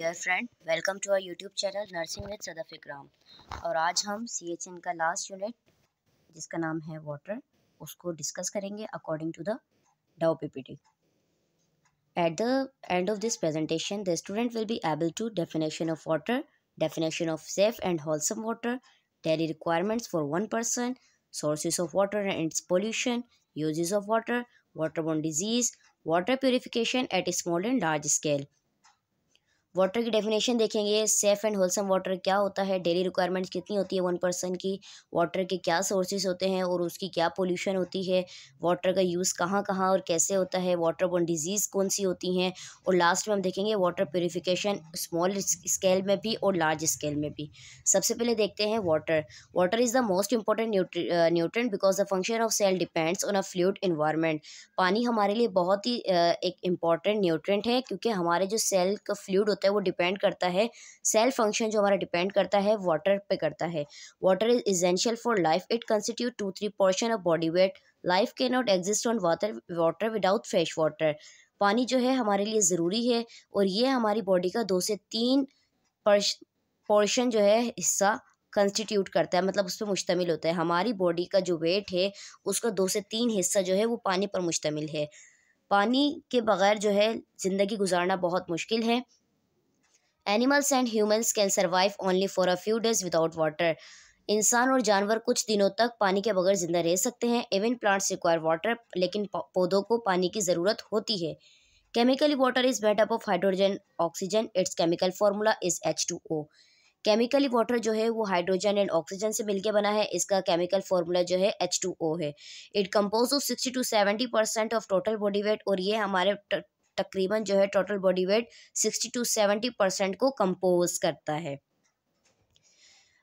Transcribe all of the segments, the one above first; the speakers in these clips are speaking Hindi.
Dear friend welcome to our YouTube channel nursing with Sadaf Ikram और आज हम सी एच एन का लास्ट यूनिट जिसका नाम है वाटर उसको डिस्कस करेंगे अकॉर्डिंग टू द डाओ P P T at the end of this presentation the student will be able to definition of water definition of safe and wholesome water daily requirements for one person sources of water and its and usages of water water water, disease water purification at a small and large scale water की डेफिनेशन देखेंगे सेफ एंड होलसम वाटर क्या होता है डेली रिक्वायरमेंट्स कितनी होती है वन पर्सन की वाटर के क्या सोर्सेज होते हैं और उसकी क्या पोल्यूशन होती है वाटर का यूज़ कहाँ कहाँ और कैसे होता है वाटर बॉन डिजीज़ कौन सी होती हैं और लास्ट में हम देखेंगे वाटर प्योरीफिकेशन स्मॉल स्केल में भी और लार्ज स्केल में भी सबसे पहले देखते हैं water water is the most important nutrient because the function of cell depends on a fluid environment पानी हमारे लिए बहुत ही एक इम्पॉर्टेंट न्यूट्रेंट है क्योंकि हमारे जो सेल का फ्लूड होता है होता है वो डिपेंड करता है सेल फंक्शन जो हमारा डिपेंड करता है वाटर पे करता है water is essential for life it constitute two three portion of body weight life के not exist on water water without fresh water पानी जो है हमारे लिए ज़रूरी है और ये हमारी बॉडी का दो से तीन पोर्शन जो है हिस्सा कंस्टिट्यूट करता है मतलब उस पर मुश्तमिल होता है हमारी बॉडी का जो वेट है उसका दो से तीन हिस्सा जो है वो पानी पर मुश्तमिल है पानी के बगैर जो है ज़िंदगी गुजारना बहुत मुश्किल है animals and humans can survive only for a few days without water इंसान और जानवर कुछ दिनों तक पानी के बगैर जिंदा रह सकते हैं इवन प्लांट्स रिक्वायर वाटर लेकिन पौधों को पानी की ज़रूरत होती है chemically water is made up of hydrogen oxygen its chemical formula is H two O chemically water जो है वो हाइड्रोजन एंड ऑक्सीजन से मिलकर बना है इसका केमिकल फार्मूला जो है एच टू ओ है it compose of sixty two seventy percent of total body weight और ये हमारे तकरीबन जो है total body weight sixty two seventy percent को कंपोज करता है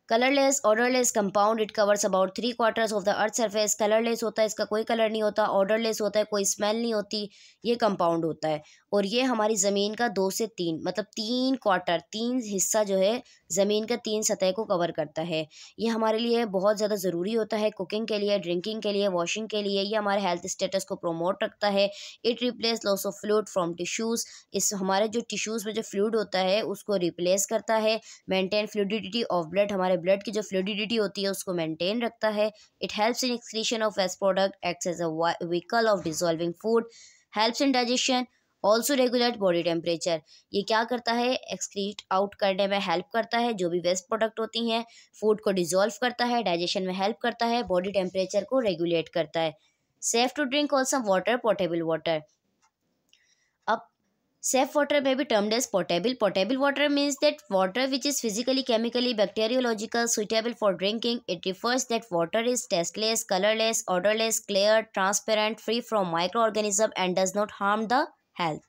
colourless odourless compound it covers about three quarters of the earth surface colourless होता है इसका कोई कलर नहीं होता ऑर्डरलेस होता है कोई स्मेल नहीं होती ये कंपाउंड होता है और ये हमारी ज़मीन का दो से तीन मतलब तीन क्वार्टर तीन हिस्सा जो है ज़मीन का तीन सतह को कवर करता है ये हमारे लिए बहुत ज़्यादा ज़रूरी होता है कुकिंग के लिए ड्रिंकिंग के लिए वॉशिंग के लिए ये हमारे हेल्थ स्टेटस को प्रोमोट रखता है it replace loss of fluid from tissues इस हमारे जो टिश्यूज़ में जो फ्लूड होता है उसको रिप्लेस करता है मेनटेन फ्लूडिटी ऑफ ब्लड हमारे हमारे ब्लड की जो फ्लूडिडिटी होती है उसको मेंटेन रखता है it helps in excretion of waste product act as a vehicle of dissolving food helps in digestion also regulate body temperature ये क्या करता है एक्सक्रीट आउट करने में हेल्प करता है जो भी वेस्ट प्रोडक्ट होती हैं फूड को डिजोल्व करता है डाइजेशन में हेल्प करता है बॉडी टेम्परेचर को रेगुलेट करता है safe to drink wholesome water portable water Safe water may be termed as potable. Potable water means that water which is physically, chemically, bacteriological, suitable for drinking. It refers that water is tasteless, colorless, odorless, clear, transparent, free from microorganism and does not harm the health.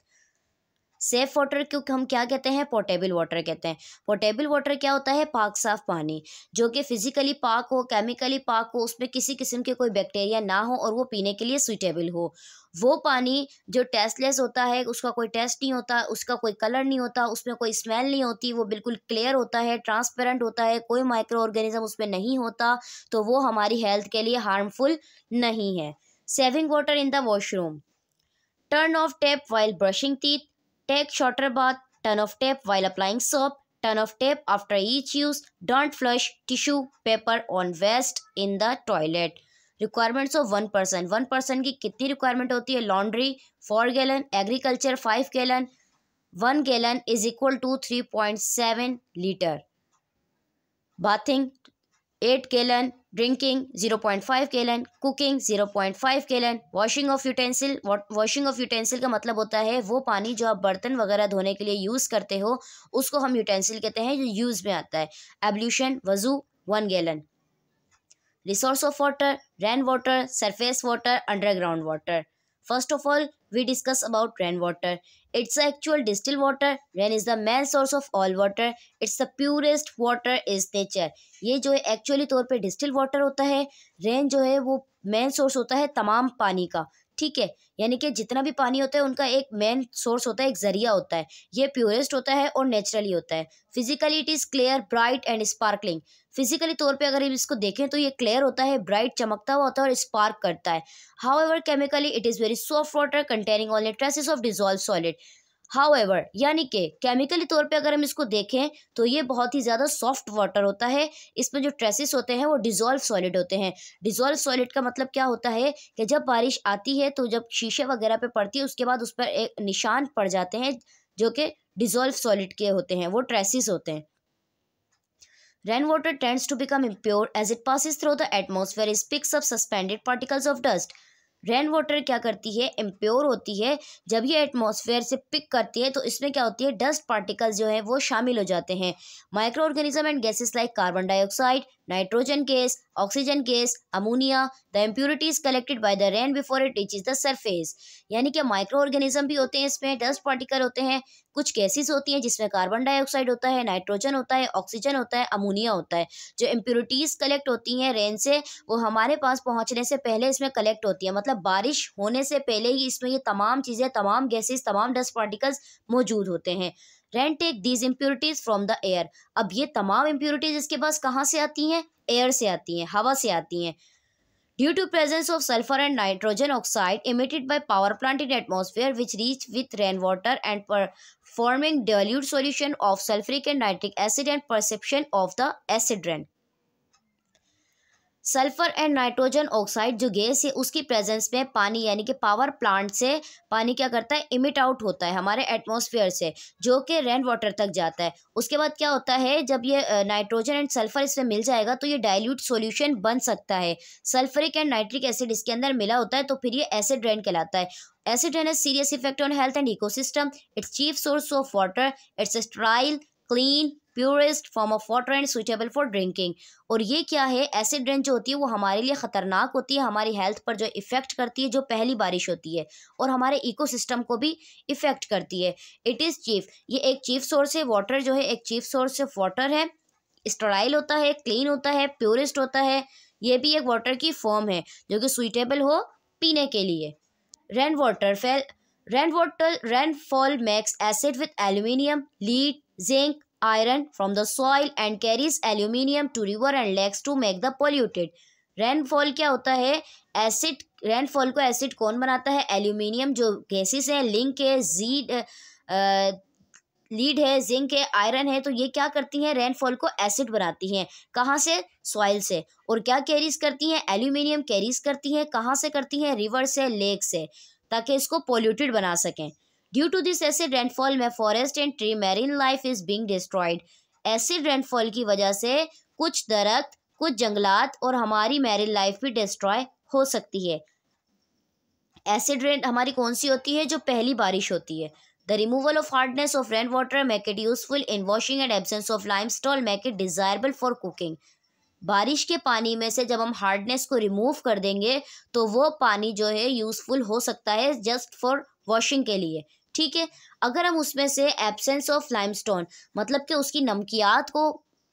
Safe water क्योंकि हम क्या कहते हैं पोर्टेबल वाटर कहते हैं पोर्टेबल वाटर क्या होता है पाक साफ पानी जो कि फिजिकली पाक हो केमिकली पाक हो उसमें किसी किस्म के कोई बैक्टीरिया ना हो और वो पीने के लिए सुइटेबल हो वो पानी जो टेस्टलेस होता है उसका कोई टेस्ट नहीं होता उसका कोई कलर नहीं होता उसमें कोई स्मेल नहीं होती वो बिल्कुल क्लियर होता है ट्रांसपेरेंट होता है कोई माइक्रो ऑर्गेनिज्म उसमें नहीं होता तो वो हमारी हेल्थ के लिए हार्मफुल नहीं है saving water in the washroom turn off tap while brushing teeth Take shorter bath, turn off tap while applying soap, turn off tap after each use, don't flush tissue paper on waste in the toilet. Requirements of one person one person की कितनी रिक्वायरमेंट होती है laundry four gallon agriculture five gallon one gallon is equal to three point seven litre bathing eight gallon drinking zero point five gallon cooking zero point five gallon washing of utensil washing of utensil का मतलब होता है वो पानी जो आप बर्तन वगैरह धोने के लिए यूज़ करते हो उसको हम यूटेंसिल कहते हैं जो यूज़ में आता है एब्ल्यूशन वजू one gallon resource of water rain water surface water underground water First of all, we discuss about water It's actual distilled water. Rain is the main source of all water. It's the purest water is nature. ये जो है एक्चुअली तौर पे डिस्टिल वाटर होता है रेन जो है वो मेन सोर्स होता है तमाम पानी का ठीक है यानी कि जितना भी पानी होता है उनका एक मेन सोर्स होता है एक जरिया होता है ये प्योरेस्ट होता है और नेचुरली होता है physically it is clear bright and sparkling physically तौर पे अगर हम इसको देखें तो ये क्लियर होता है ब्राइट चमकता हुआ होता है और स्पार्क करता है however chemically it is very soft water containing all traces of dissolve solid however यानी कि केमिकली तौर पे अगर हम इसको देखें तो ये बहुत ही ज़्यादा सॉफ्ट वाटर होता है इसमें जो ट्रेसेस होते हैं वो डिज़ोल्व सॉलिड होते हैं डिज़ोल्व सॉलिड का मतलब क्या होता है कि जब बारिश आती है तो जब शीशे वगैरह पे पड़ती है उसके बाद उस पर एक निशान पड़ जाते हैं जो कि डिज़ोल्व सॉलिड के होते हैं वो ट्रेसिस होते हैं water tends to become impure as it passes through the atmosphere, it picks up suspended particles of dust. Rain water क्या करती है इम्प्योर होती है जब ये एटमॉस्फेयर से पिक करती है तो इसमें क्या होती है डस्ट पार्टिकल्स जो हैं वो शामिल हो जाते हैं micro organism and gases like carbon dioxide nitrogen gas oxygen gas ammonia the impurities collected by the rain before it reach the surface यानी कि माइक्रो ऑर्गेनिज्म भी होते हैं इसमें डस्ट पार्टिकल होते हैं कुछ गैसेस होती हैं जिसमें कार्बन डाइऑक्साइड होता है नाइट्रोजन होता है ऑक्सीजन होता है अमोनिया होता है जो इम्प्योरिटीज़ कलेक्ट होती हैं रेन से वो हमारे पास पहुँचने से पहले इसमें कलेक्ट होती है मतलब बारिश होने से पहले ही इसमें ये तमाम चीज़ें तमाम गैसेज तमाम डस्ट पार्टिकल्स मौजूद होते हैं rain take these impurities from the air अब ये तमाम इम्प्योरिटीज इसके पास कहाँ से आती हैं एयर से आती हैं हवा से आती हैं due to presence of sulphur and nitrogen oxide emitted by power plant in atmosphere which reach with rain water and forming dilute solution of sulphuric and nitric acid and perception of the acid rain sulphur and nitrogen oxide जो गैस है उसकी प्रेजेंस में पानी यानी कि पावर प्लांट से पानी क्या करता है इमिट आउट होता है हमारे एटमॉस्फेयर से जो कि रेन वाटर तक जाता है उसके बाद क्या होता है जब ये नाइट्रोजन एंड सल्फर इसमें मिल जाएगा तो ये डाइल्यूट सोल्यूशन बन सकता है सल्फरिक एंड नाइट्रिक एसिड इसके अंदर मिला होता है तो फिर ये एसिड रेन कहलाता है acid rain serious effect on health and ecosystem its chief source of water its sterile clean purest form of water and suitable for drinking और ये क्या है एसिड रेन जो होती है वो हमारे लिए ख़तरनाक होती है हमारी हेल्थ पर जो इफ़ेक्ट करती है जो पहली बारिश होती है और हमारे इकोसिस्टम को भी इफ़ेक्ट करती है इट इज़ चीफ ये एक चीफ सोर्स है वाटर जो है एक चीफ सोर्स ऑफ वाटर है स्टराइल होता है क्लीन होता है प्योरेस्ट होता है ये भी एक वाटर की फॉर्म है जो कि सुइटेबल हो पीने के लिए rain water fall rain water rainfall makes acid with aluminium lead zinc iron from the soil and carries aluminium to river and lakes to make the polluted. Rainfall क्या होता है एसिड रेनफॉल को एसिड कौन बनाता है एल्यूमिनियम जो गैसेस हैं लिंक है जीड लीड है जिंक है आयरन है तो ये क्या करती हैं रेनफॉल को एसिड बनाती हैं कहाँ से सॉइल से और क्या कैरीज करती हैं एल्यूमिनियम कैरीज करती हैं कहाँ से करती हैं रिवर से लेक से ताकि इसको पोल्यूटेड बना सकें due to this acid rainfall में forest and tree marine life is being destroyed acid rainfall की वजह से कुछ दरख्त कुछ जंगलात और हमारी मैरिन लाइफ भी डिस्ट्रॉय हो सकती है एसिड रेन हमारी कौन सी होती है जो पहली बारिश होती है the removal of hardness of rain water make it useful in washing and absence of lime stall make it desirable for cooking बारिश के पानी में से जब हम हार्डनेस को रिमूव कर देंगे तो वो पानी जो है यूज़फुल हो सकता है जस्ट फॉर वॉशिंग के लिए ठीक है अगर हम उसमें से एब्सेंस ऑफ लाइमस्टोन मतलब कि उसकी नमकियात को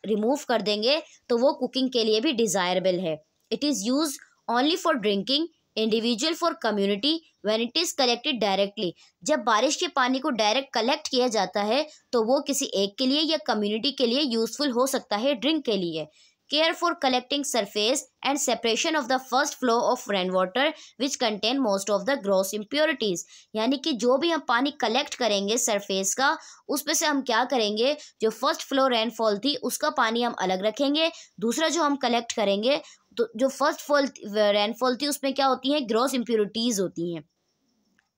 रिमूव कर देंगे तो वो कुकिंग के लिए भी डिज़ायरेबल है it is use only for drinking individual for community when it is collected directly जब बारिश के पानी को डायरेक्ट कलेक्ट किया जाता है तो वो किसी एक के लिए या कम्युनिटी के लिए यूज़फुल हो सकता है ड्रिंक के लिए care for collecting surface and separation of the first flow of rainwater which contain most of the gross impurities यानी कि जो भी हम पानी कलेक्ट करेंगे सरफेस का उस पर से हम क्या करेंगे जो फर्स्ट फ्लो रेनफॉल थी उसका पानी हम अलग रखेंगे दूसरा जो हम कलेक्ट करेंगे तो जो फर्स्ट फॉल रेनफॉल थी उसमें क्या होती हैं ग्रॉस इम्प्योरिटीज़ होती हैं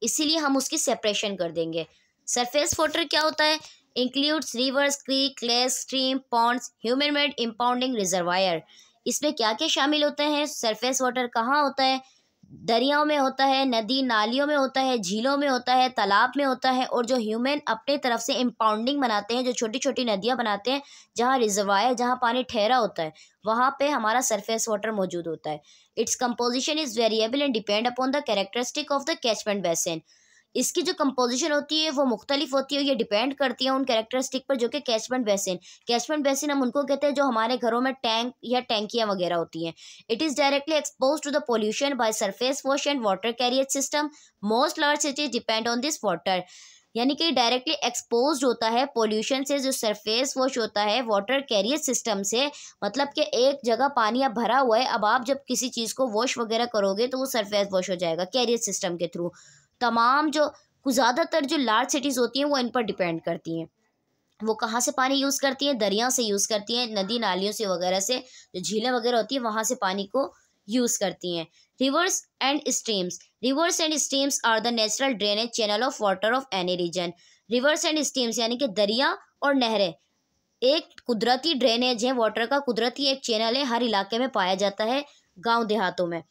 इसीलिए हम उसकी सेपरेशन कर देंगे सरफेस वाटर क्या होता है includes rivers creek lake stream ponds human made impounding reservoir इसमें क्या क्या शामिल होते हैं सरफेस वाटर कहाँ होता है दरियाओं में होता है नदी नालियों में होता है झीलों में होता है तालाब में होता है और जो ह्यूमन अपने तरफ से इम्पाउंडिंग बनाते हैं जो छोटी छोटी नदियाँ बनाते हैं जहाँ रिजर्वायर जहाँ पानी ठहरा होता है वहाँ पे हमारा सरफेस वाटर मौजूद होता है its composition is variable and depend upon the characteristic of the catchment basin इसकी जो कंपोजिशन होती है वो मुख्तलिफ होती है ये डिपेंड करती है उन कैरेक्टरिस्टिक पर जो कि कैचमेंट बेसिन कैचमेंट बेसिन हम उनको कहते हैं जो हमारे घरों में टैंक या टैंकियाँ वगैरह होती हैं it is directly expose to the pollution by surface wash and water carrier system most large cities depend on this water यानी कि डायरेक्टली एक्सपोज होता है पोल्यूशन से जो सरफेस वॉश होता है वाटर कैरियर सिस्टम से मतलब कि एक जगह पानी अब भरा हुआ है अब आप जब किसी चीज़ को वॉश वगैरह करोगे तो वो सरफेस वॉश हो जाएगा कैरियर सिस्टम के थ्रू तमाम जो ज़्यादातर जो लार्ज सिटीज़ होती हैं वो इन पर डिपेंड करती हैं वो कहाँ से पानी यूज़ करती हैं दरिया से यूज़ करती हैं नदी नालियों से वगैरह से जो झीलें वगैरह होती हैं वहाँ से पानी को यूज़ करती हैं rivers and streams rivers and streams are the natural drainage channel of water of any region rivers and streams यानी कि दरिया और नहरें एक कुदरती ड्रेनेज है वाटर का कुदरती एक चैनल है हर इलाके में पाया जाता है गांव देहातों में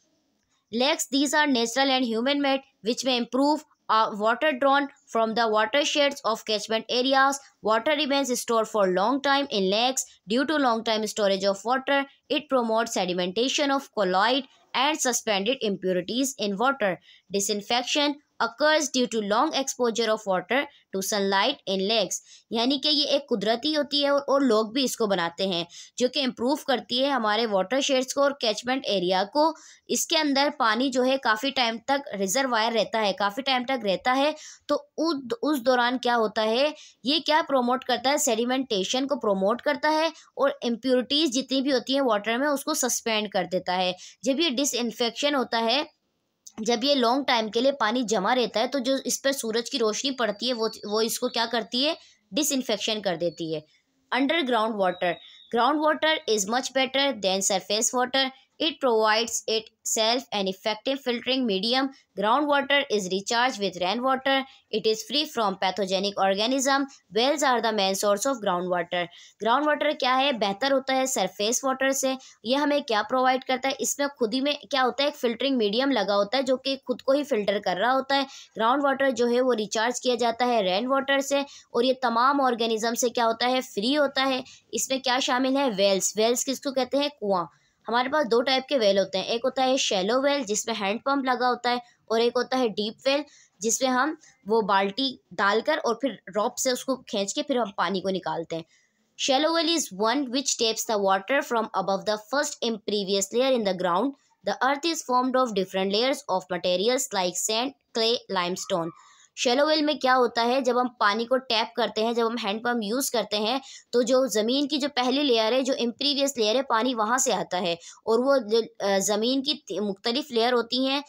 Lakes, these are natural and human-made which may improve uh, water drawn from the watersheds of catchment areas. Water remains stored for long time in lakes. Due to long time storage of water, it promotes sedimentation of colloid and suspended impurities in water. Disinfection occurs due to long exposure of water to sunlight in lakes यानी कि ये एक कुदरती होती है और, और लोग भी इसको बनाते हैं जो कि इम्प्रूव करती है हमारे वाटर शेड्स को और कैचमेंट एरिया को इसके अंदर पानी जो है काफ़ी टाइम तक रिजर्वायर रहता है काफ़ी टाइम तक रहता है तो उद, उस दौरान क्या होता है ये क्या प्रोमोट करता है सेडिमेंटेशन को प्रोमोट करता है और इम्प्योरिटीज़ जितनी भी होती हैं वाटर में उसको सस्पेंड कर देता है जब ये डिसइनफेक्शन होता है जब ये लॉन्ग टाइम के लिए पानी जमा रहता है तो जो इस पर सूरज की रोशनी पड़ती है वो वो इसको क्या करती है डिसइनफेक्शन कर देती है underground water ground water is much better than surface water It provides itself an effective filtering medium. Groundwater is recharged with rainwater. It is free from pathogenic organism. Wells are the main source of groundwater. Groundwater क्या है बेहतर होता है सरफेस वाटर से यह हमें क्या प्रोवाइड करता है इसमें खुद ही में क्या होता है एक फिल्टरिंग मीडियम लगा होता है जो कि खुद को ही फिल्टर कर रहा होता है ग्राउंड वाटर जो है वो रिचार्ज किया जाता है रेन वाटर से और ये तमाम ऑर्गेनिज्म से क्या होता है फ्री होता है इसमें क्या शामिल है वेल्स वेल्स किसको कहते हैं कुआं हमारे पास दो टाइप के वेल होते हैं एक होता है शेलो वेल जिसमें हैंड पंप लगा होता है और एक होता है डीप वेल जिसमें हम वो बाल्टी डालकर और फिर रॉप से उसको खींच के फिर हम पानी को निकालते हैं shallow well is one which taps the water from above the first impervious layer in the ground the earth is formed of different layers of materials like sand clay stone shallow well में क्या होता है जब हम पानी को टैप करते हैं जब हम हैंड यूज़ करते हैं तो जो ज़मीन की जो पहली लेयर है जो इम्प्रीवियस लेयर है पानी वहाँ से आता है और वो ज़मीन की मुख्तलिफ लेयर होती हैं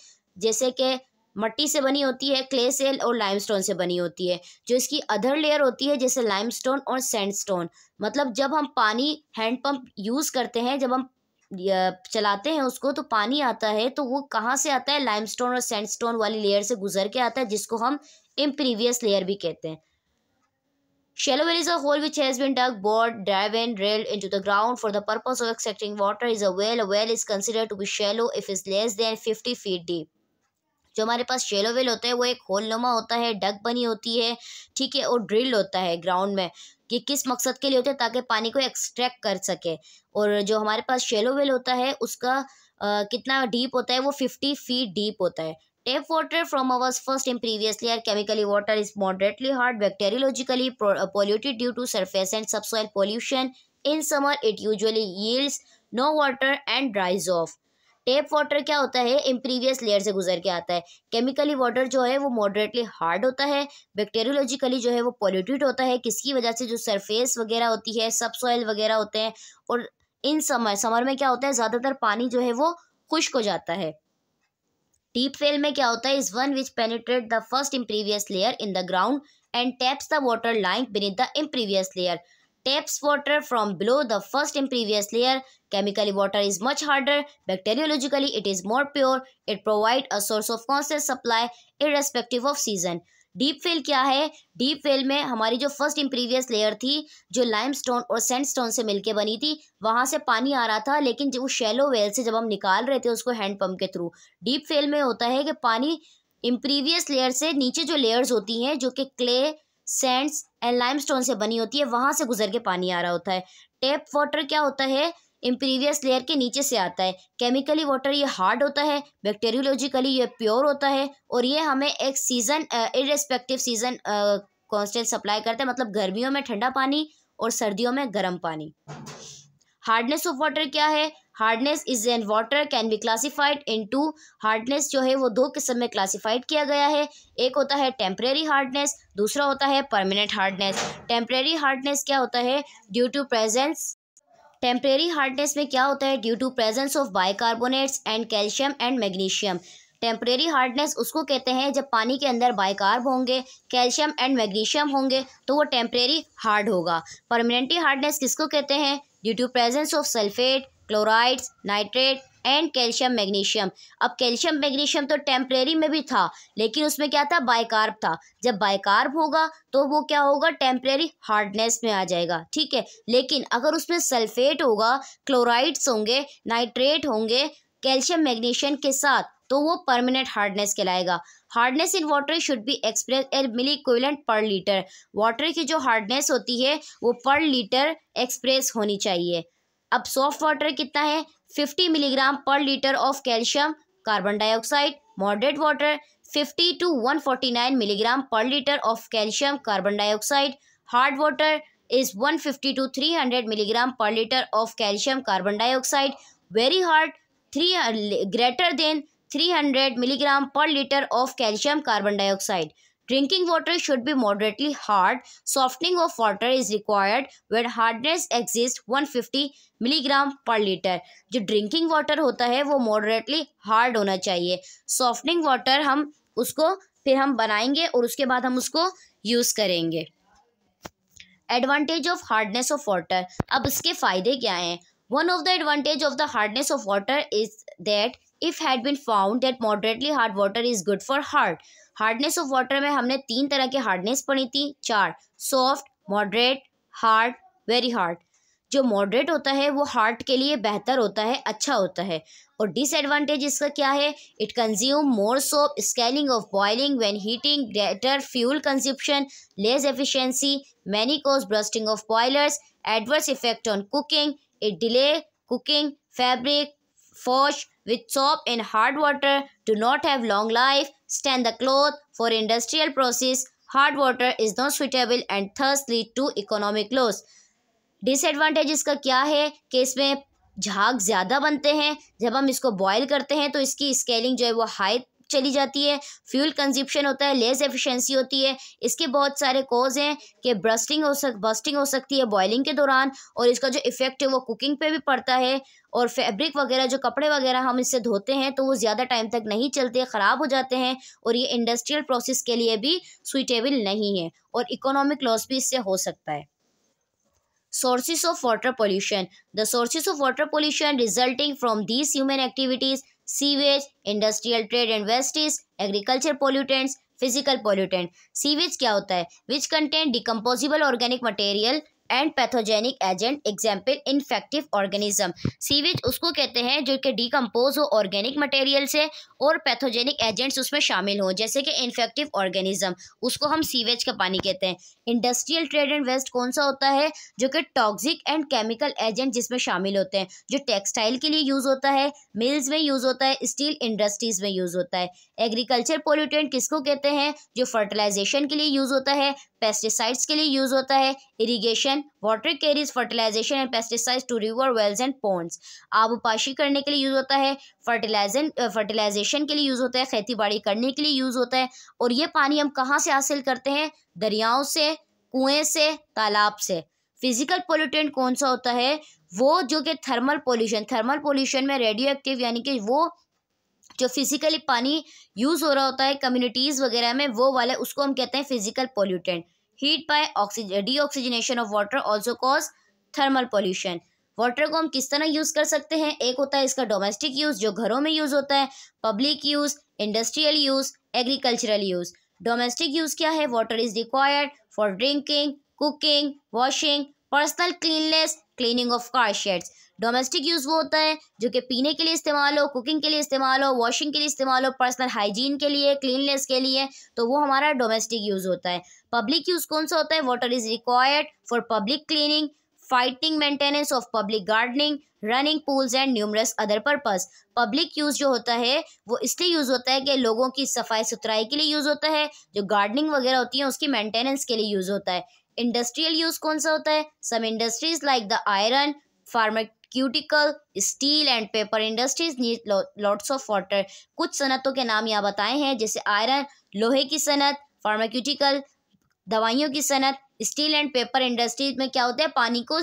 जैसे कि मट्टी से बनी होती है क्ले सेल और लाइमस्टोन से बनी होती है जो इसकी अदर लेयर होती है जैसे लाइमस्टोन और सैंडस्टोन मतलब जब हम पानी हैंडपम्प यूज़ करते हैं जब हम चलाते हैं उसको तो पानी आता है तो वो कहाँ से आता है लाइमस्टोन और सैंडस्टोन वाली लेयर से गुजर के आता है जिसको हम इम्प्रीवियस लेयर भी कहते हैं shallow well is a hole which has been dug bored drive and रेल into the ground for the purpose of extracting water is a well well is consider to be shallow if is less than fifty feet deep जो हमारे पास शेलो वेल होता है वो एक होल नुमा होता है डग बनी होती है ठीक है और ड्रिल होता है ग्राउंड में ये किस मकसद के लिए होते हैं ताकि पानी को एक्सट्रैक्ट कर सके और जो हमारे पास शेलो वेल होता है उसका आ, कितना डीप होता है वो फिफ्टी फीट डीप होता है टेप वाटर फ्रॉम अवर्स first in previously or chemically water is moderately hard bacteriologically polluted due to surface and subsoil pollution in summer it usually yields no water and dries off tap water क्या होता है इम्प्रीवियस लेयर से गुजर के आता है केमिकली वाटर जो है वो मॉडरेटली हार्ड होता है बैक्टेरियोलॉजिकली जो है वो पॉल्यूटेड होता है किसकी वजह से जो सरफेस वगैरह होती है सब सॉयल वगैरह होते हैं और इन समर समर में क्या होता है ज़्यादातर पानी जो है वो खुश्क हो जाता है डीप फेल में क्या होता है is one which penetrate the first impervious layer in the ground and taps the water lying beneath the impervious layer taps water from below the first impervious layer. Chemically, water is much harder. Bacteriologically, it is more pure. It provides a source of constant supply irrespective of season. Deep well क्या है डीप फेल में हमारी जो फर्स्ट इम्प्रीवियस लेयर थी जो लाइमस्टोन और सैंडस्टोन से मिलके बनी थी वहाँ से पानी आ रहा था लेकिन जो शैलो वेल से जब हम निकाल रहे थे उसको हैंडपम्प के थ्रू डीप फेल में होता है कि पानी इम्प्रीवियस लेयर से नीचे जो लेयर्स होती हैं जो कि क्ले सैंड्स एंड लाइमस्टोन से बनी होती है वहाँ से गुजर के पानी आ रहा होता है टेप वाटर क्या होता है इम्प्रीवियस लेयर के नीचे से आता है केमिकली वाटर ये हार्ड होता है बैक्टेरियोलॉजिकली ये प्योर होता है और ये हमें एक season irrespective season constant supply करते हैं मतलब गर्मियों में ठंडा पानी और सर्दियों में गर्म पानी हार्डनेस ऑफ वाटर क्या है hardness is an water can be classified into hardness जो है वो दो किस्म में क्लासिफाइड किया गया है एक होता है टेम्प्रेरी हार्डनेस दूसरा होता है परमानेंट हार्डनेस टेम्प्रेरी हार्डनेस क्या होता है due to presence temporary hardness में क्या होता है due to presence of bicarbonates and calcium and magnesium temporary hardness उसको कहते हैं जब पानी के अंदर बाइकार्ब होंगे कैल्शियम एंड मैग्नीशियम होंगे तो वो टेम्परेरी हार्ड होगा परमानेंटी हार्डनेस किसको कहते हैं due to presence of sulphate chlorides nitrate and calcium magnesium अब कैल्शियम मैग्नीशियम तो टेम्परेरी में भी था लेकिन उसमें क्या था बायकार्ब था जब बायकार्ब होगा तो वो क्या होगा टेम्परेरी हार्डनेस में आ जाएगा ठीक है लेकिन अगर उसमें सल्फेट होगा क्लोराइड्स होंगे नाइट्रेट होंगे कैल्शियम मैग्नीशियम के साथ तो वो परमानेंट हार्डनेस कहलाएगा hardness in water should be express L milliequivalent per litre water की जो हार्डनेस होती है वो पर लीटर एक्सप्रेस होनी चाहिए अब सॉफ्ट वाटर कितना है 50 milligram per litre of calcium carbon dioxide moderate water 50 to 149 milligram per litre of calcium carbon dioxide hard water is 150 to 300 milligram per litre of calcium carbon dioxide very hard three greater than 300 milligram per litre of calcium carbon dioxide Drinking water should be moderately hard. Softening of water is required where hardness exists 150 milligram per litre जो ड्रिंकिंग वाटर होता है वो मॉडरेटली हार्ड होना चाहिए सॉफ्टनिंग वाटर हम उसको फिर हम बनाएंगे और उसके बाद हम उसको यूज़ करेंगे advantage of hardness of water अब इसके फ़ायदे क्या हैं one of the advantage of the hardness of water is that if had been found that moderately hard water is good for heart hardness of water में हमने तीन तरह की हार्डनेस पढ़ी थी चार soft moderate hard very hard जो मॉडरेट होता है वो हार्ट के लिए बेहतर होता है अच्छा होता है और डिसएडवांटेज इसका क्या है it consume more soap scaling of boiling when heating greater fuel consumption less efficiency many cause bursting of boilers adverse effect on cooking it delay cooking fabric wash with soap in hard water do not have long life stand the cloth for industrial process. Hard water is not suitable and thus lead to economic loss. Disadvantage इसका क्या है कि इसमें झाग ज़्यादा बनते हैं जब हम इसको बॉयल करते हैं तो इसकी स्केलिंग जो है वो हाई चली जाती है फ्यूल कंजप्शन होता है लेस एफिशिएंसी होती है इसके बहुत सारे कॉज हैं कि ब्रस्टिंग हो सक बस्टिंग हो सकती है बॉयलिंग के दौरान और इसका जो इफ़ेक्ट है वो कुकिंग पे भी पड़ता है और फैब्रिक वगैरह जो कपड़े वगैरह हम इससे धोते हैं तो वो ज़्यादा टाइम तक नहीं चलते ख़राब हो जाते हैं और ये इंडस्ट्रियल प्रोसेस के लिए भी सुइटेबल नहीं है और इकोनॉमिक लॉस भी इससे हो सकता है sources of water pollution the sources of water pollution resulting from these human activities sewage industrial trade and wastage agriculture pollutants physical pollutant sewage क्या होता है which content decomposable organic material and pathogenic agent example infective organism sewage उसको कहते हैं जो कि डिकम्पोज हो ऑर्गेनिक मटेरियल से और पैथोजेनिक एजेंट्स उसमें शामिल हों जैसे कि इन्फेक्टिव ऑर्गेनिज्म उसको हम सीवेज का पानी कहते हैं इंडस्ट्रियल ट्रेड एंड वेस्ट कौन सा होता है जो कि टॉक्सिक एंड केमिकल एजेंट जिसमें शामिल होते हैं जो टेक्सटाइल के लिए यूज़ होता है मिल्स में यूज़ होता है स्टील इंडस्ट्रीज़ में यूज़ होता है एग्रीकल्चर पोल्यूटेंट किसको कहते हैं जो फर्टिलाइजेशन के लिए यूज़ होता है पेस्टिसाइड्स के लिए यूज होता है irrigation water carries fertilization and pesticides to river wells and ponds आबपाशी करने के लिए यूज होता है फर्टिलाइजन फर्टिलाइजेशन के लिए यूज होता है खेती बाड़ी करने के लिए यूज होता है और ये पानी हम कहाँ से हासिल करते हैं दरियाओं से कुएं से तालाब से फिजिकल पोल्यूटेंट कौन सा होता है वो जो कि थर्मल पोल्यूशन थर्मल पोल्यूशन में रेडियो एक्टिव यानी कि वो जो फिज़िकली पानी यूज़ हो रहा होता है कम्युनिटीज़ वगैरह में वो वाले उसको हम कहते हैं physical pollutant heat by oxygen oxygenation of water also cause thermal pollution water को हम किस तरह यूज़ कर सकते हैं एक होता है इसका डोमेस्टिक यूज़ जो घरों में यूज़ होता है public use industrial use agricultural use domestic use क्या है water is required for drinking cooking washing personal cleanness cleaning of car sheds domestic use वो होता है जो कि पीने के लिए इस्तेमाल हो कुकिंग के लिए इस्तेमाल हो वॉशिंग के लिए इस्तेमाल हो पर्सनल हाइजीन के लिए क्लीननेस के लिए तो वो हमारा डोमेस्टिक यूज़ होता है पब्लिक यूज़ कौन सा होता है water is required for public cleaning fighting maintenance of public gardening running pools and numerous other purpose public use जो होता है वो इसलिए यूज़ होता है कि लोगों की सफाई सुथराई के लिए यूज़ होता है जो गार्डनिंग वगैरह होती है उसकी मेंटेनेंस के लिए यूज़ होता है इंडस्ट्रियल यूज़ कौन सा होता है some industries like the iron pharmaceutical steel and paper industries need lots of water कुछ सनतों के नाम यहाँ बताए हैं जैसे आयरन लोहे की सनत फार्माक्यूटिकल दवाइयों की सनत स्टील एंड पेपर इंडस्ट्रीज में क्या होता है पानी को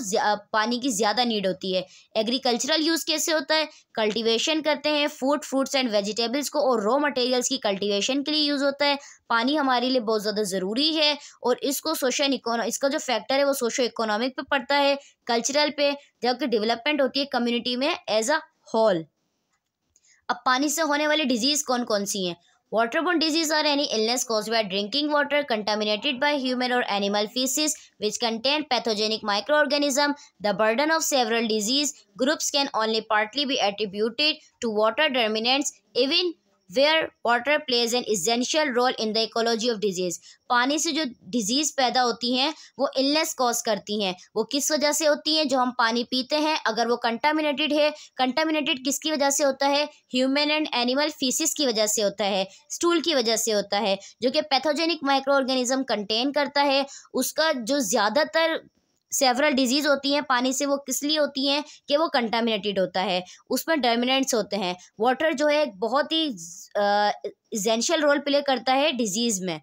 पानी की ज़्यादा नीड होती है एग्रीकल्चरल यूज़ कैसे होता है कल्टीवेशन करते हैं फूड फ्रूट्स एंड वेजिटेबल्स को और रॉ मटेरियल्स की कल्टीवेशन के लिए यूज़ होता है पानी हमारे लिए बहुत ज़्यादा ज़रूरी है और इसको सोशल इकोनो इसका जो फैक्टर है वो सोशो इकोनॉमिक पे पड़ता है कल्चरल पे जबकि डेवलपमेंट होती है कम्युनिटी में एज अ होल अब पानी से होने वाली डिजीज़ कौन कौन सी हैं Waterborne disease or any illness caused by drinking water contaminated by human or animal feces which contain pathogenic microorganism. The burden of several disease groups can only partly be attributed to water dominance. Even where water plays an essential role in the ecology of disease पानी से जो डिजीज़ पैदा होती हैं वो इलनेस कॉज करती हैं वो किस वजह से होती हैं जो हम पानी पीते हैं अगर वो कंटामिनेटेड है कंटामिनेटेड किसकी वजह से होता है ह्यूमन एंड एनिमल फीसिस की वजह से होता है स्टूल की वजह से होता है जो कि पैथोजेनिक माइक्रो ऑर्गेनिज्म कंटेन करता है उसका जो ज़्यादातर सेवरल डिजीज़ होती हैं पानी से वो किस लिए होती हैं कि वो कंटामिनेटेड होता है उसमें डर्मिनेंट्स होते हैं वाटर जो है बहुत ही इजेंशियल रोल प्ले करता है डिजीज़ में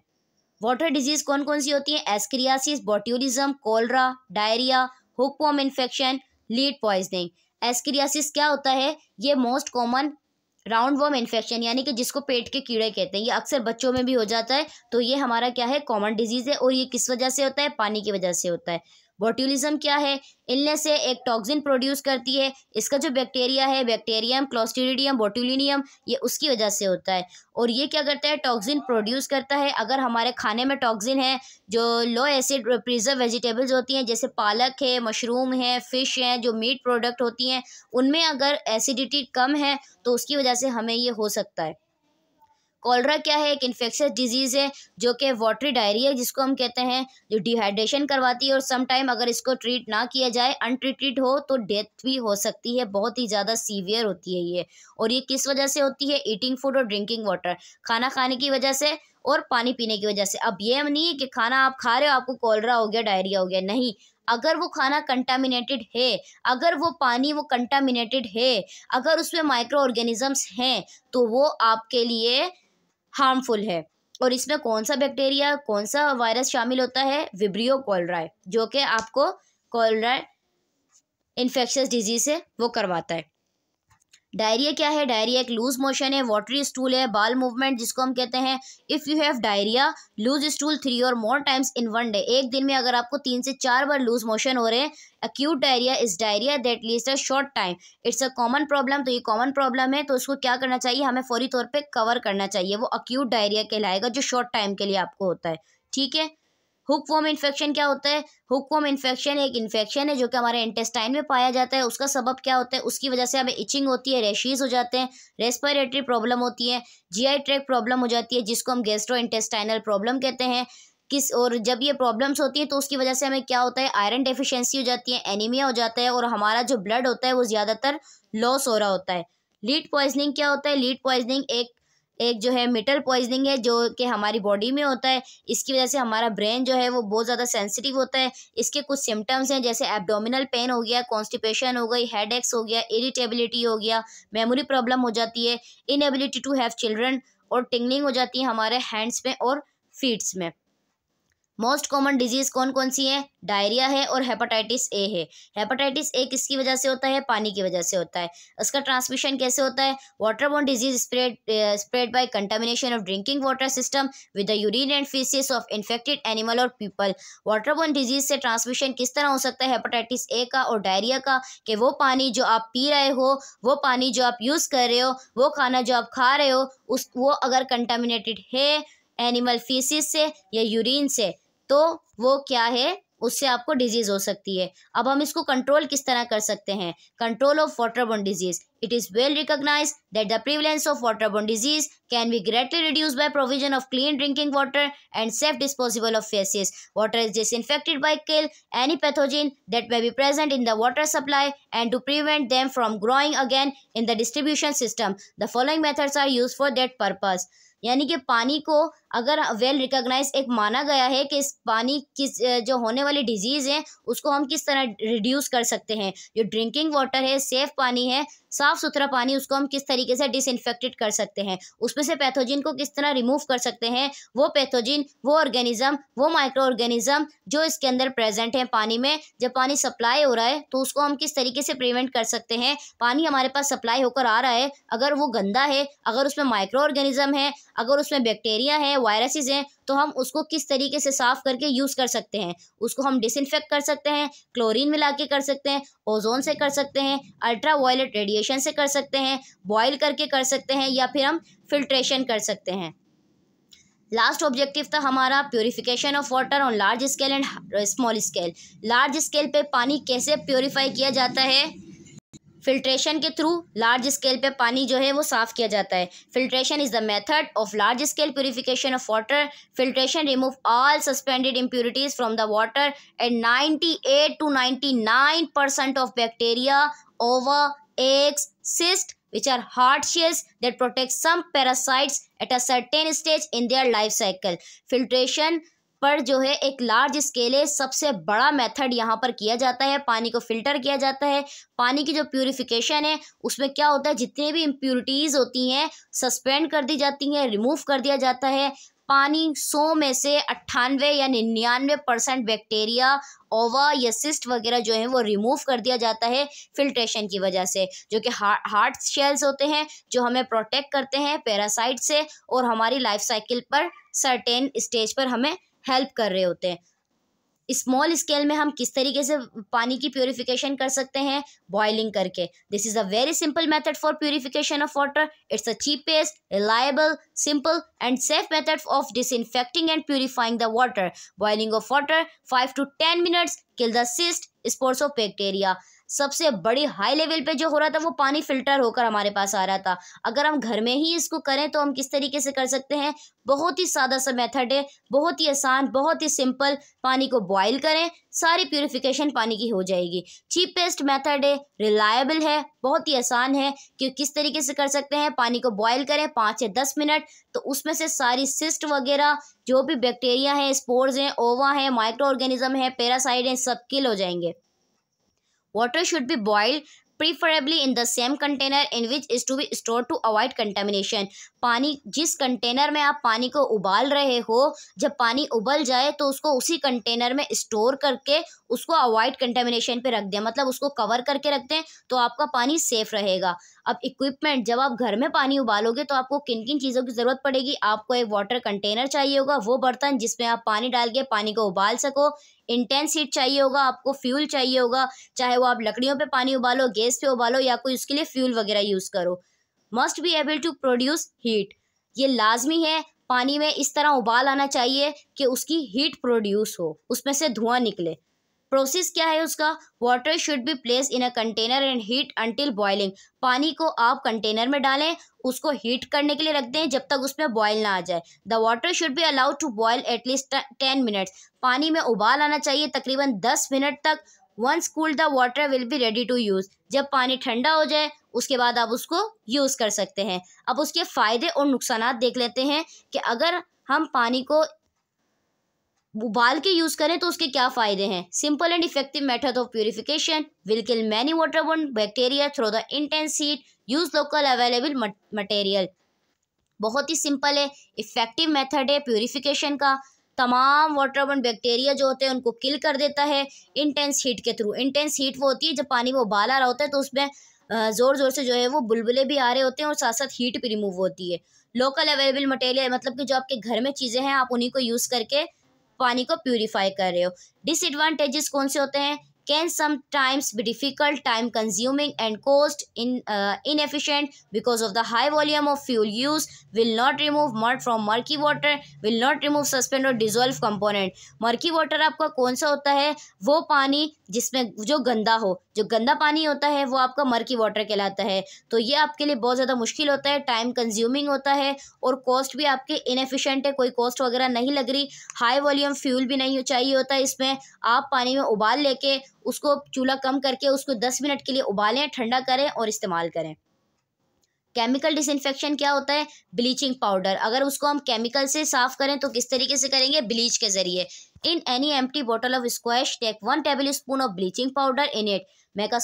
वाटर डिजीज़ कौन कौन सी होती हैं ascariasis botulism cholera diarrhoea hookworm infection lead poisoning ascariasis क्या होता है ये most common roundworm infection यानी कि जिसको पेट के कीड़े कहते हैं ये अक्सर बच्चों में भी हो जाता है तो ये हमारा क्या है कॉमन डिजीज़ है और ये किस वजह से होता है पानी की वजह से होता है बोट्यूलिज्म क्या है इनमें से एक टॉक्सिन प्रोड्यूस करती है इसका जो बैक्टीरिया है बैक्टीरियम क्लोस्टिडियम बोट्यूलिनियम ये उसकी वजह से होता है और ये क्या करता है टॉक्सिन प्रोड्यूस करता है अगर हमारे खाने में टॉक्सिन है जो लो एसिड प्रिजर्व वेजिटेबल्स होती हैं जैसे पालक है मशरूम है फ़िश हैं जो मीट प्रोडक्ट होती हैं उनमें अगर एसिडिटी कम है तो उसकी वजह से हमें ये हो सकता है कॉलरा क्या है एक इन्फेक्शस डिजीज़ है जो कि वाटरी डायरिया जिसको हम कहते हैं जो डिहाइड्रेशन करवाती है और समटाइम अगर इसको ट्रीट ना किया जाए अनट्रीटेड हो तो डेथ भी हो सकती है बहुत ही ज़्यादा सीवियर होती है ये और ये किस वजह से होती है ईटिंग फूड और ड्रिंकिंग वाटर खाना खाने की वजह से और पानी पीने की वजह से अब ये नहीं है कि खाना आप खा रहे हो आपको कॉलरा हो गया डायरिया हो गया नहीं अगर वो खाना कंटामिनेटेड है अगर वो पानी वो कंटामिनेटेड है अगर उसमें माइक्रो ऑर्गेनिजम्स हैं तो वो आपके लिए हार्मफुल है और इसमें कौन सा बैक्टीरिया कौन सा वायरस शामिल होता है विब्रियो कॉलराय जो कि आपको कॉलरा इन्फेक्शस डिजीज़ है वो करवाता है डायरिया क्या है डायरिया एक लूज मोशन है वाटरी स्टूल है बाल मूवमेंट जिसको हम कहते हैं if you have diarrhoea loose stool three और more times in one day एक दिन में अगर आपको तीन से चार बार लूज मोशन हो रहे हैं acute diarrhoea is diarrhoea that lasts a short time it's a common problem तो ये कॉमन प्रॉब्लम है तो उसको क्या करना चाहिए हमें फौरी तौर पर कवर करना चाहिए वो अक्यूट डायरिया कहलाएगा जो शॉर्ट टाइम के लिए आपको होता है ठीक है हुक फॉर्म इन्फेक्शन क्या होता है हुक फॉर्म इन्फेक्शन एक इन्फेक्शन है जो कि हमारे इंटेस्टाइन में पाया जाता है उसका सबब क्या होता है उसकी वजह से हमें इचिंग होती है रेशीज हो जाते हैं रेस्पिरेटरी प्रॉब्लम होती है जीआई ट्रैक प्रॉब्लम हो जाती है जिसको हम गेस्ट्रो इंटेस्टाइनल प्रॉब्लम कहते हैं किस और जब ये प्रॉब्लम्स होती हैं तो उसकी वजह से हमें क्या होता है आयरन डेफिशेंसी हो जाती है एनीमिया हो जाता है और हमारा जो ब्लड होता है वो ज़्यादातर लॉस हो रहा होता है लीड पॉइजनिंग क्या होता है लीड पॉइजनिंग एक एक जो है मेटल पॉइजनिंग है जो कि हमारी बॉडी में होता है इसकी वजह से हमारा ब्रेन जो है वो बहुत ज़्यादा सेंसिटिव होता है इसके कुछ सिम्टम्स हैं जैसे एबडोमिनल पेन हो गया कॉन्स्टिपेशन हो गई हेड हो गया इरीटेबिलिटी हो गया मेमोरी प्रॉब्लम हो जाती है इनएबिलिटी टू हैव चिल्ड्रन और टिंगलिंग हो जाती है हमारे हैंड्स में और फीट्स में मोस्ट कॉमन डिजीज कौन कौन सी है डायरिया है और हेपाटाइटिस ए है हेपाटाइटिस ए किसकी वजह से होता है पानी की वजह से होता है उसका ट्रांसमिशन कैसे होता है waterborne disease spread spread by contamination of drinking water system with the urine and faeces of infected animal और पीपल वाटर बोन डिजीज से ट्रांसमिशन किस तरह हो सकता है हेपाटाइटिस ए का और डायरिया का कि वो पानी जो आप पी रहे हो वो पानी जो आप यूज़ कर रहे हो वो खाना जो आप खा रहे हो उस वो अगर कंटामिनेटेड है एनिमल फीसिस से या यूरिन से तो वो क्या है उससे आपको डिजीज हो सकती है अब हम इसको कंट्रोल किस तरह कर सकते हैं control of waterborne disease it is well recognise that the prevalence of water waterborne disease can be greatly reduce by provision of clean drinking water and safe disposable of faeces water is disinfected by kill any pathogen that may be present in the water supply and to prevent them from growing again in the distribution system the following methods are use for that purpose यानी कि पानी को अगर वेल रिकॉग्नाइज एक माना गया है कि इस पानी किस जो होने वाली डिजीज़ है उसको हम किस तरह रिड्यूस कर सकते हैं जो ड्रिंकिंग वाटर है सेफ़ पानी है साफ़ सुथरा पानी उसको हम किस तरीके से डिसइनफेक्टेड कर सकते हैं उसमें से पैथोजिन को किस तरह रिमूव कर सकते हैं वो पैथोजिन वो ऑर्गेनिज़म वो माइक्रो ऑर्गेनिज़म जो इसके अंदर प्रेजेंट है पानी में जब पानी सप्लाई हो रहा है तो उसको हम किस तरीके से प्रिवेंट कर सकते हैं पानी हमारे पास सप्लाई होकर आ रहा है अगर वो गंदा है अगर उसमें माइक्रो ऑर्गेनिज़म है अगर उसमें बैक्टीरिया है वायरसेस हैं तो हम उसको किस तरीके से साफ़ करके यूज़ कर सकते हैं उसको हम डिसइनफेक्ट कर सकते हैं क्लोरीन मिला के कर सकते हैं ओजोन से कर सकते हैं अल्ट्रा वायलेट रेडिएशन से कर सकते हैं बॉयल करके कर सकते हैं या फिर हम फिल्ट्रेशन कर सकते हैं लास्ट ऑब्जेक्टिव था हमारा purification of water on large scale and small scale large scale पे पानी कैसे प्योरीफाई किया जाता है फिल्ट्रेशन के थ्रू लार्ज स्केल पे पानी जो है वो साफ़ किया जाता है filtration is the method of large scale purification of water filtration remove all suspended impurities from the water and ninety eight to ninety nine percent of bacteria ova eggs cyst which are hard शेस that protect some parasites at a certain stage in their life cycle filtration पर जो है एक लार्ज स्केले सबसे बड़ा मेथड यहाँ पर किया जाता है पानी को फिल्टर किया जाता है पानी की जो प्योरीफिकेशन है उसमें क्या होता है जितने भी इम्प्यूरिटीज़ होती हैं सस्पेंड कर दी जाती हैं रिमूव कर दिया जाता है पानी सौ में से अट्ठानवे या निन्यानवे परसेंट बैक्टीरिया ओवा या सिस्ट वगैरह जो है वो रिमूव कर दिया जाता है फिल्ट्रेशन की वजह से जो कि हार्ट शेल्स होते हैं जो हमें प्रोटेक्ट करते हैं पैरासाइट से और हमारी लाइफ साइकिल पर सर्टेन स्टेज पर हमें हेल्प कर रहे होते हैं स्मॉल स्केल में हम किस तरीके से पानी की प्योरीफिकेशन कर सकते हैं बॉइलिंग करके this is a very simple method for purification of water it's a cheapest reliable simple and safe method of disinfecting and purifying the water boiling of water five to ten minutes kill the cyst spores of bacteria सबसे बड़ी हाई लेवल पे जो हो रहा था वो पानी फिल्टर होकर हमारे पास आ रहा था अगर हम घर में ही इसको करें तो हम किस तरीके से कर सकते हैं बहुत ही सादा सा मेथड है बहुत ही आसान बहुत ही सिंपल पानी को बॉयल करें सारी प्योरीफिकेशन पानी की हो जाएगी चीपेस्ट मेथड है रिलायबल है बहुत ही आसान है कि किस तरीके से कर सकते हैं पानी को बॉयल करें पाँच या दस मिनट तो उसमें से सारी सिस्ट वगैरह जो भी बैक्टीरिया हैं स्पोर्स हैं ओवा हैं माइक्रो ऑर्गेनिज्म है पैरासाइड हैं सब किल हो जाएंगे Water should be boiled preferably in the same container in which is to be stored to avoid contamination. पानी जिस कंटेनर में आप पानी को उबाल रहे हो जब पानी उबल जाए तो उसको उसी कंटेनर में स्टोर करके उसको अवॉइड कंटेमिनेशन पे रख दें मतलब उसको कवर करके रख दें तो आपका पानी सेफ रहेगा अब इक्विपमेंट जब आप घर में पानी उबालोगे तो आपको किन किन चीज़ों की ज़रूरत पड़ेगी आपको एक वाटर कंटेनर चाहिए होगा वो बर्तन जिसमें आप पानी डाल के पानी को उबाल सको इंटेंस हीट चाहिए होगा आपको फ्यूल चाहिए होगा चाहे वो आप लकड़ियों पे पानी उबालो गैस पे उबालो या कोई उसके लिए फ्यूल वगैरह यूज़ करो must be able to produce heat ये लाजमी है पानी में इस तरह उबाल आना चाहिए कि उसकी हीट प्रोड्यूस हो उसमें से धुआं निकले प्रोसेस क्या है उसका water should be place in a container and heat until boiling पानी को आप कंटेनर में डालें उसको हीट करने के लिए रख दें जब तक उसमें बॉयल ना आ जाए the water should be allowed to boil at least ten minutes पानी में उबाल आना चाहिए तकरीबन दस मिनट तक once cool the water will be ready to use जब पानी ठंडा हो जाए उसके बाद आप उसको यूज़ कर सकते हैं अब उसके फ़ायदे और नुकसान देख लेते हैं कि अगर हम पानी को उबाल के यूज़ करें तो उसके क्या फ़ायदे हैं simple and effective method of purification will kill many waterborne bacteria through the intense heat use local available material बहुत ही सिंपल है इफेक्टिव मेथड है प्योरिफिकेशन का तमाम बन बैक्टीरिया जो होते हैं उनको किल कर देता है इंटेंस हीट के थ्रू इंटेंस हीट वो होती है जब पानी वो उबाला रहा होता है तो उसमें ज़ोर ज़ोर से जो है वो बुलबुले भी आ रहे होते हैं और साथ साथ हीट भी रिमूव होती है लोकल अवेलेबल मटेरियल मतलब कि जो आपके घर में चीज़ें हैं आप उन्हीं को यूज़ करके पानी को प्योरीफाई कर रहे हो डिसएडवांटेजेस कौन से होते हैं can sometimes be difficult time consuming and cost in inefficient because of the high volume of fuel use will not remove murk from murky water will not remove suspended और डिजोल्व कंपोनेंट मर्की वाटर आपका कौन सा होता है वो पानी जिसमें जो गंदा हो जो गंदा पानी होता है वो आपका मर्की वाटर कहलाता है तो ये आपके लिए बहुत ज़्यादा मुश्किल होता है टाइम कंज्यूमिंग होता है और कॉस्ट भी आपके इनएफिशेंट है कोई कॉस्ट वगैरह नहीं लग रही हाई वॉल्यूम फ्यूल भी नहीं चाहिए होता है इसमें आप पानी में उबाल लेके उसको चूल्हा कम करके उसको दस मिनट के लिए उबालें ठंडा करें और इस्तेमाल करें केमिकल डिसइंफेक्शन क्या होता है ब्लीचिंग पाउडर अगर उसको हम केमिकल से साफ करें तो किस तरीके से करेंगे ब्लीच के जरिए in any empty bottle of squash take one tablespoon of bleaching powder in it make a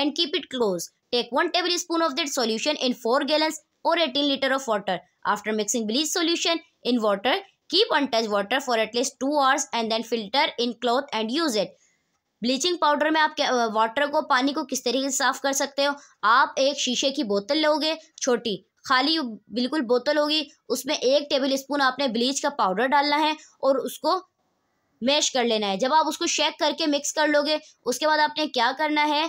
and keep it close take one tablespoon of that solution in four gallons और eighteen litre of water after mixing bleach solution in water keep untouch water for at least two hours and then filter in cloth and use it bleaching powder में आप वाटर को पानी को किस तरीके से साफ़ कर सकते हो आप एक शीशे की बोतल लोगे छोटी खाली बिल्कुल बोतल होगी उसमें एक टेबल स्पून आपने ब्लीच का पाउडर डालना है और उसको मैश कर लेना है जब आप उसको शेक करके मिक्स कर लोगे उसके बाद आपने क्या करना है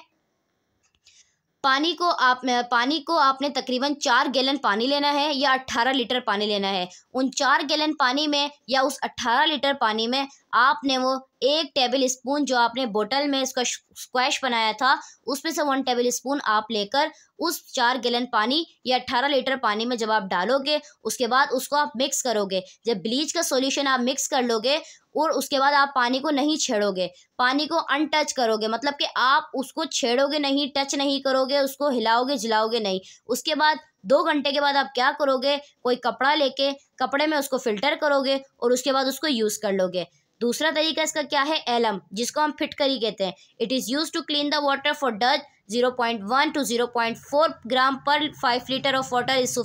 पानी को आप पानी को आपने तकरीबन चार गैलन पानी लेना है या अट्ठारह लीटर पानी लेना है उन चार गैलन पानी में या उस अट्ठारह लीटर पानी में आपने वो एक टेबल स्पून जो आपने बोतल में इसका स्क्वैश बनाया था उसमें से वन टेबल स्पून आप लेकर उस चार गैलन पानी या अट्ठारह लीटर पानी में जब आप डालोगे उसके बाद उसको आप मिक्स करोगे जब ब्लीच का सॉल्यूशन आप मिक्स कर लोगे और उसके बाद आप पानी को नहीं छेड़ोगे पानी को अनटच करोगे मतलब कि आप उसको छेड़ोगे नहीं टच नहीं करोगे उसको हिलाओगे जिलाओगे नहीं उसके बाद दो घंटे के बाद आप क्या करोगे कोई कपड़ा लेके कपड़े में उसको फिल्टर करोगे और उसके बाद उसको यूज़ कर लोगे दूसरा तरीका इसका क्या है एलम जिसको हम फिटकरी कहते हैं it is use to clean the water for dose 0.1 to 0.4 gram per 5 litre of water is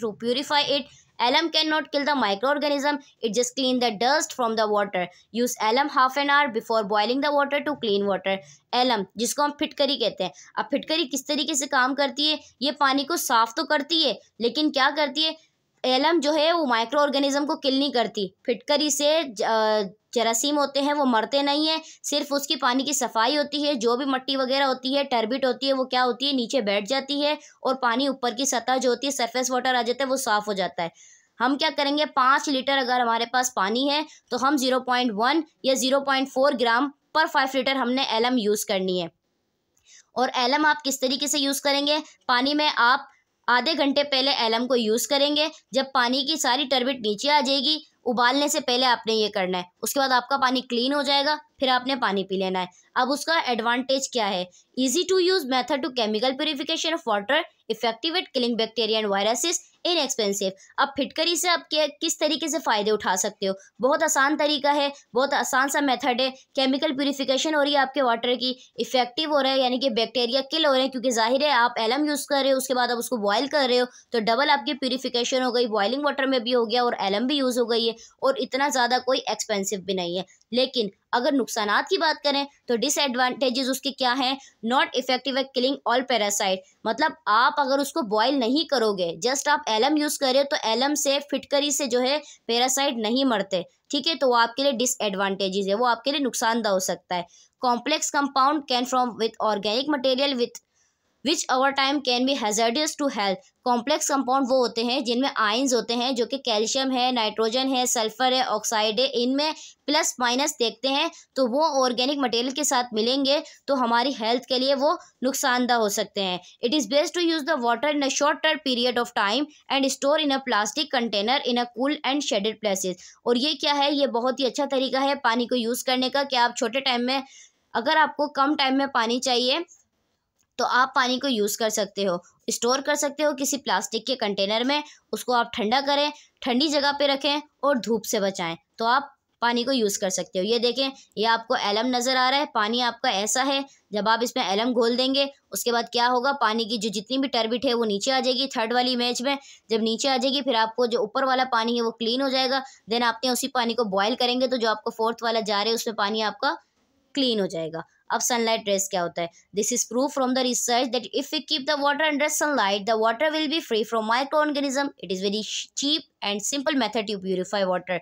to purify it alum can not kill the micro organism it just clean the dust from the water use alum half an hour before boiling the water to clean water alum जिसको हम फिटकरी कहते हैं अब फिटकरी किस तरीके से काम करती है ये पानी को साफ तो करती है लेकिन क्या करती है एलम जो है वो माइक्रो ऑर्गेनिज्म को किल नहीं करती फिटकरी से जरासीम होते हैं वो मरते नहीं हैं सिर्फ उसकी पानी की सफाई होती है जो भी मट्टी वगैरह होती है टर्बिट होती है वो क्या होती है नीचे बैठ जाती है और पानी ऊपर की सतह जो होती है सरफेस वाटर आ जाता है वो साफ़ हो जाता है हम क्या करेंगे पाँच लीटर अगर हमारे पास पानी है तो हम ज़ीरो पॉइंट वन या zero point four gram per five litre हमने एलम यूज़ करनी है और एलम आप किस तरीके से यूज़ करेंगे पानी में आप आधे घंटे पहले एलम को यूज़ करेंगे जब पानी की सारी टर्बिट नीचे आ जाएगी उबालने से पहले आपने ये करना है उसके बाद आपका पानी क्लीन हो जाएगा फिर आपने पानी पी लेना है अब उसका एडवांटेज क्या है easy to use method to chemical purification of water effective at killing bacteria and viruses inexpensive अब फिटकरी से आप किस तरीके से फ़ायदे उठा सकते हो बहुत आसान तरीका है बहुत आसान सा मेथड है केमिकल प्योरीफिकेशन हो रही है आपके वाटर की इफेक्टिव हो रहा है यानी कि बैक्टीरिया किल हो रहे हैं क्योंकि जाहिर है आप एलम यूज़ कर रहे हो उसके बाद आप उसको बॉयल कर रहे हो तो डबल आपकी प्योरीफिकेशन हो गई बॉयलिंग वाटर में भी हो गया और एलम भी यूज़ हो गई है और इतना ज़्यादा कोई एक्सपेंसिव भी नहीं है लेकिन अगर नुकसान की बात करें तो डिसएडवांटेजेस उसके क्या हैं not effective at killing all parasite मतलब आप अगर उसको बॉयल नहीं करोगे जस्ट आप एलम यूज़ करें तो एलम से फिटकरी से जो है पैरासाइट नहीं मरते ठीक है तो वो आपके लिए डिसएडवांटेजेस है वो आपके लिए नुकसानदा हो सकता है complex compound can form with organic material with which over time can be hazardous to health complex compound वो होते हैं जिनमें आइन्स होते हैं जो कि कैल्शियम है नाइट्रोजन है सल्फर है ऑक्साइड है इनमें प्लस माइनस देखते हैं तो वो ऑर्गेनिक मटेरियल के साथ मिलेंगे तो हमारी हेल्थ के लिए वो नुकसानदा हो सकते हैं it is best to use the water in a short term period of time and store in a plastic container in a cool and shaded places और ये क्या है ये बहुत ही अच्छा तरीका है पानी को यूज़ करने का कि आप छोटे टाइम में अगर आपको कम टाइम में पानी चाहिए तो आप पानी को यूज़ कर सकते हो स्टोर कर सकते हो किसी प्लास्टिक के कंटेनर में उसको आप ठंडा करें ठंडी जगह पे रखें और धूप से बचाएं तो आप पानी को यूज़ कर सकते हो ये देखें ये आपको एलम नज़र आ रहा है पानी आपका ऐसा है जब आप इसमें एलम घोल देंगे उसके बाद क्या होगा पानी की जो जितनी भी टर्बिट है वो नीचे आ जाएगी थर्ड वाली इमेज में जब नीचे आ जाएगी फिर आपको जो ऊपर वाला पानी है वो क्लीन हो जाएगा देन आपने उसी पानी को बॉयल करेंगे तो जो आपको फोर्थ वाला जा रहा है उसमें पानी आपका क्लीन हो जाएगा of sunlight rays क्या होता है this is prove from the research that if you keep the water under sunlight the water will be free from micro organism it is very cheap and simple method to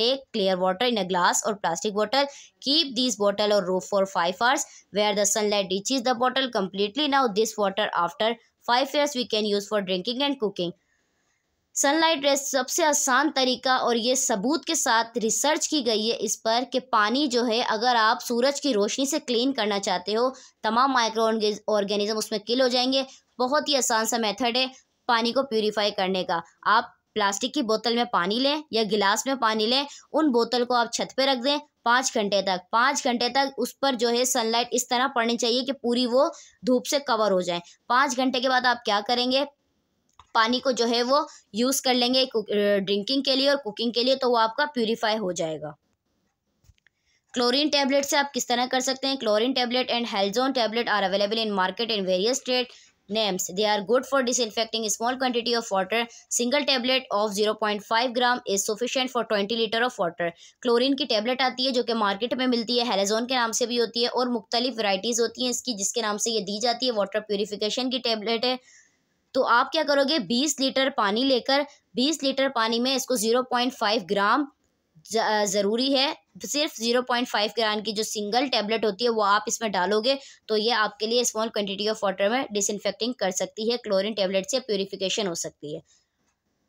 take clear water in a glass or plastic bottle keep this bottle or roof for 5 hours where the sunlight reaches the bottle completely now this water after 5 hours we can use for drinking and cooking sunlight rays सबसे आसान तरीका और ये सबूत के साथ रिसर्च की गई है इस पर कि पानी जो है अगर आप सूरज की रोशनी से क्लीन करना चाहते हो तमाम माइक्रो ऑर्गेनिज्म उसमें किल हो जाएंगे बहुत ही आसान सा मेथड है पानी को प्यूरीफाई करने का आप प्लास्टिक की बोतल में पानी लें या गिलास में पानी लें उन बोतल को आप छत पर रख दें पाँच घंटे तक पाँच घंटे तक उस पर जो है सनलाइट इस तरह पड़नी चाहिए कि पूरी वो धूप से कवर हो जाए पाँच घंटे के बाद आप क्या करेंगे पानी को जो है वो यूज़ कर लेंगे ड्रिंकिंग के लिए और कुकिंग के लिए तो वो आपका प्योरीफाई हो जाएगा क्लोरीन टैबलेट से आप किस तरह कर सकते हैं chlorine tablet and halazone tablet are available in market in various state names they are good for disinfecting small quantity of water single tablet of zero point five gram is sufficient for twenty litre of water chlorine की टैबलेट आती है जो कि मार्केट में मिलती है हेलेजोन के नाम से भी होती है और मुख्तलिफ वराइटीज़ होती हैं इसकी जिसके नाम से ये दी जाती है वाटर प्योरीफिकेशन की टैबलेट है तो आप क्या करोगे बीस लीटर पानी लेकर बीस लीटर पानी में इसको ज़ीरो पॉइंट फाइव ग्राम ज़रूरी है सिर्फ ज़ीरो पॉइंट फाइव ग्राम की जो सिंगल टैबलेट होती है वो आप इसमें डालोगे तो ये आपके लिए स्मॉल क्वांटिटी ऑफ वाटर में डिसइनफेक्टिंग कर सकती है क्लोरीन टैबलेट से प्योरीफिकेशन हो सकती है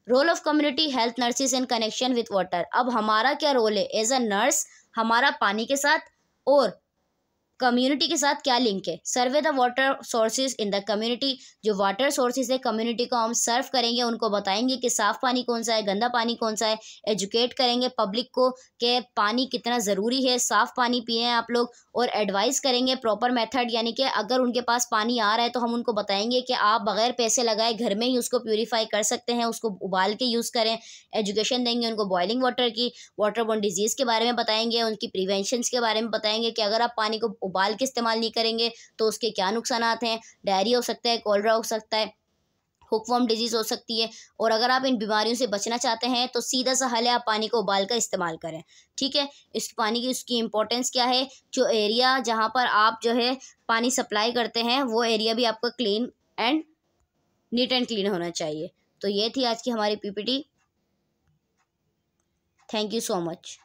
role of community health nurses in connection with water अब हमारा क्या रोल है एज अ नर्स हमारा पानी के साथ और कम्युनिटी के साथ क्या लिंक है survey the water sources in the community जो वाटर सोर्सेज है कम्युनिटी को हम सर्व करेंगे उनको बताएंगे कि साफ़ पानी कौन सा है गंदा पानी कौन सा है एजुकेट करेंगे पब्लिक को कि पानी कितना ज़रूरी है साफ़ पानी पिए आप लोग और एडवाइस करेंगे प्रॉपर मेथड यानी कि अगर उनके पास पानी आ रहा है तो हम उनको बताएंगे कि आप बगैर पैसे लगाए घर में ही उसको प्योरीफाई कर सकते हैं उसको उबाल के यूज़ करें एजुकेशन देंगे उनको बॉयलिंग वाटर की वाटर बोन डिजीज़ के बारे में बताएंगे उनकी प्रिवेंशन के बारे में बताएंगे कि अगर आप पानी को उबाल के इस्तेमाल नहीं करेंगे तो उसके क्या नुकसान हैं डायरिया हो सकता है कोलरा हो सकता है हुकवम डिजीज़ हो सकती है और अगर आप इन बीमारियों से बचना चाहते हैं तो सीधा सा हल है आप पानी को उबाल कर इस्तेमाल करें ठीक है इस पानी की उसकी इम्पोर्टेंस क्या है जो एरिया जहां पर आप जो है पानी सप्लाई करते हैं वो एरिया भी आपका clean and neat and clean होना चाहिए तो ये थी आज की हमारी PPT thank you so much